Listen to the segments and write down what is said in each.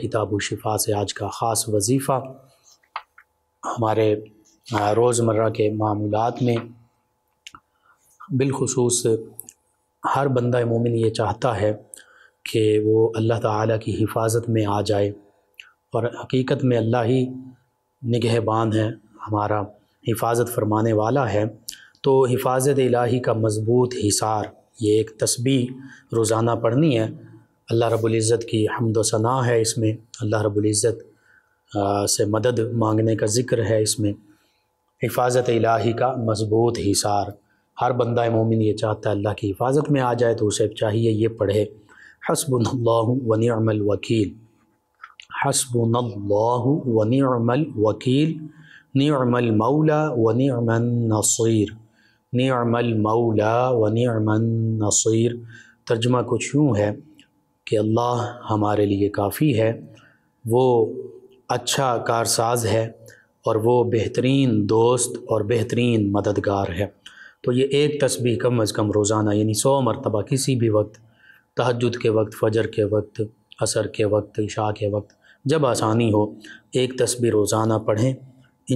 کتاب و شفا سے آج کا خاص وظیفہ ہمارے روز مرہ کے معاملات میں بالخصوص ہر بندہ مومن یہ چاہتا ہے کہ وہ اللہ تعالیٰ کی حفاظت میں آ جائے اور حقیقت میں اللہ ہی نگہ بان ہے ہمارا حفاظت فرمانے والا ہے تو حفاظت الہی کا مضبوط حصار یہ ایک تسبیح روزانہ پڑھنی ہے اللہ رب العزت کی حمد و ثناء ہے اس میں اللہ رب العزت سے مدد مانگنے کا ذکر ہے اس میں حفاظت الہی کا مضبوط حصار ہر بندہ مومن یہ چاہتا ہے اللہ کی حفاظت میں آ جائے تو اسے چاہیے یہ پڑھے حسب و ونعم الوکیل حسب و ونعم الوکیل نعم المولا ونعم النصیر نعم المولا ونعم النصیر ترجمہ کچھ یوں ہے کہ اللہ ہمارے لیے کافی ہے وہ اچھا کارساز ہے اور وہ بہترین دوست اور بہترین مددگار ہے تو یہ ایک تسبیح کم از کم روزانہ یعنی سو مرتبہ کسی بھی وقت تحجد کے وقت فجر کے وقت عصر کے وقت عشاء کے وقت جب آسانی ہو ایک تسبیح روزانہ پڑھیں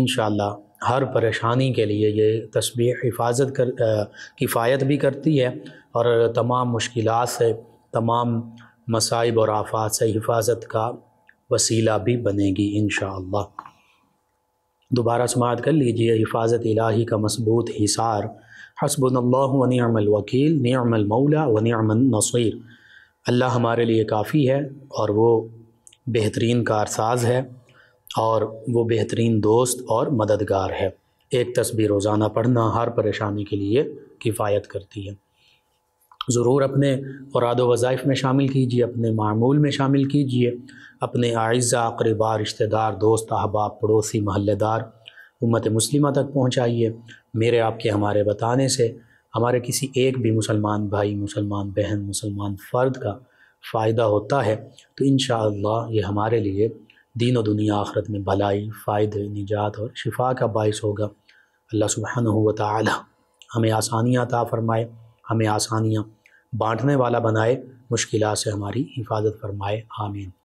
انشاءاللہ ہر پریشانی کے لیے یہ تسبیح حفاظت کر کفایت بھی کرتی ہے اور تمام مشکلات سے تمام مصائب اور آفات سے حفاظت کا وسیلہ بھی بنے گی انشاءاللہ دوبارہ سماعت کر لیجئے حفاظت الہی کا مضبوط حصار حسب اللہ و نعم الوکیل نعم المولا و نعم النصیر اللہ ہمارے لیے کافی ہے اور وہ بہترین کارساز ہے اور وہ بہترین دوست اور مددگار ہے ایک تصویر روزانہ پڑھنا ہر پریشانی کے لیے کفایت کرتی ہے ضرور اپنے اراد و وظائف میں شامل کیجیے اپنے معمول میں شامل کیجیے اپنے اعزہ اقربا رشتہ دار دوست احباب پڑوسی محلے دار امت مسلمہ تک پہنچائیے میرے آپ کے ہمارے بتانے سے ہمارے کسی ایک بھی مسلمان بھائی مسلمان بہن مسلمان فرد کا فائدہ ہوتا ہے تو انشاءاللہ یہ ہمارے لیے دین و دنیا آخرت میں بھلائی فائدے نجات اور شفا کا باعث ہوگا اللہ و تعالی ہمیں آسانیاں عطا فرمائے ہمیں آسانیاں بانٹنے والا بنائے مشکلات سے ہماری حفاظت فرمائے آمین